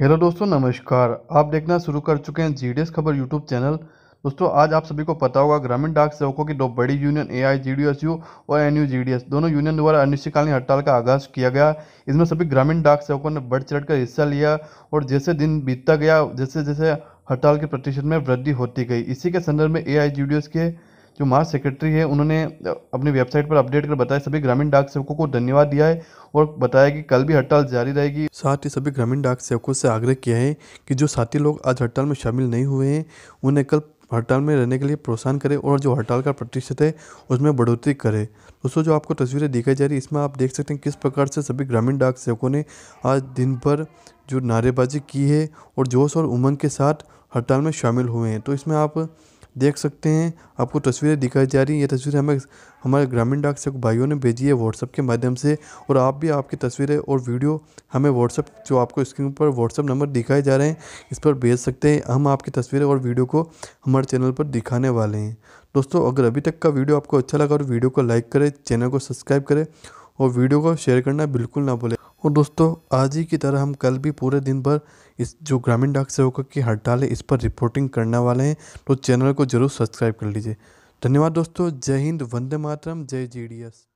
hello दोस्तों नमस्कार आप देखना शुरू कर चुके हैं जी खबर यूट्यूब चैनल दोस्तों आज आप सभी को पता होगा ग्रामीण डाक सेवकों की दो बड़ी यूनियन ए आई जी और एन यू दोनों यूनियन द्वारा अनिश्चितकालीन हड़ताल का आगाज किया गया इसमें सभी ग्रामीण डाक सेवकों ने बढ़ चढ़ कर हिस्सा लिया और जैसे दिन बीतता गया जैसे जैसे हड़ताल के प्रतिशत में वृद्धि होती गई इसी के संदर्भ में ए आई के जो मार्च सेक्रेटरी है उन्होंने अपनी वेबसाइट पर अपडेट कर बताया सभी ग्रामीण डाक सेवकों को धन्यवाद दिया है और बताया कि कल भी हड़ताल जारी रहेगी साथ ही सभी ग्रामीण डाक सेवकों से आग्रह किया है कि जो साथी लोग आज हड़ताल में शामिल नहीं हुए हैं उन्हें कल हड़ताल में रहने के लिए प्रोत्साहन करें और जो हड़ताल का प्रतिशत है उसमें बढ़ोतरी करें दोस्तों जो आपको तस्वीरें दिखाई जा रही है इसमें आप देख सकते हैं किस प्रकार से सभी ग्रामीण डाक सेवकों ने आज दिन भर जो नारेबाजी की है और जोश और उमंग के साथ हड़ताल में शामिल हुए हैं तो इसमें आप देख सकते हैं आपको तस्वीरें दिखाई जा रही हैं ये तस्वीरें हमें हमारे ग्रामीण डाक सेवक भाइयों ने भेजी है व्हाट्सअप के माध्यम से और आप भी आपकी तस्वीरें और वीडियो हमें व्हाट्सअप जो आपको स्क्रीन पर व्हाट्सअप नंबर दिखाए जा रहे हैं इस पर भेज सकते हैं हम आपकी तस्वीरें और वीडियो को हमारे चैनल पर दिखाने वाले हैं दोस्तों अगर अभी तक का वीडियो आपको अच्छा लगा और वीडियो को लाइक करें चैनल को सब्सक्राइब करें और वीडियो को शेयर करना बिल्कुल ना भूलें और दोस्तों आज ही की तरह हम कल भी पूरे दिन भर इस जो ग्रामीण डाक सेवकों की हड़ताल है इस पर रिपोर्टिंग करने वाले हैं तो चैनल को जरूर सब्सक्राइब कर लीजिए धन्यवाद दोस्तों जय हिंद वंदे मातरम जय जी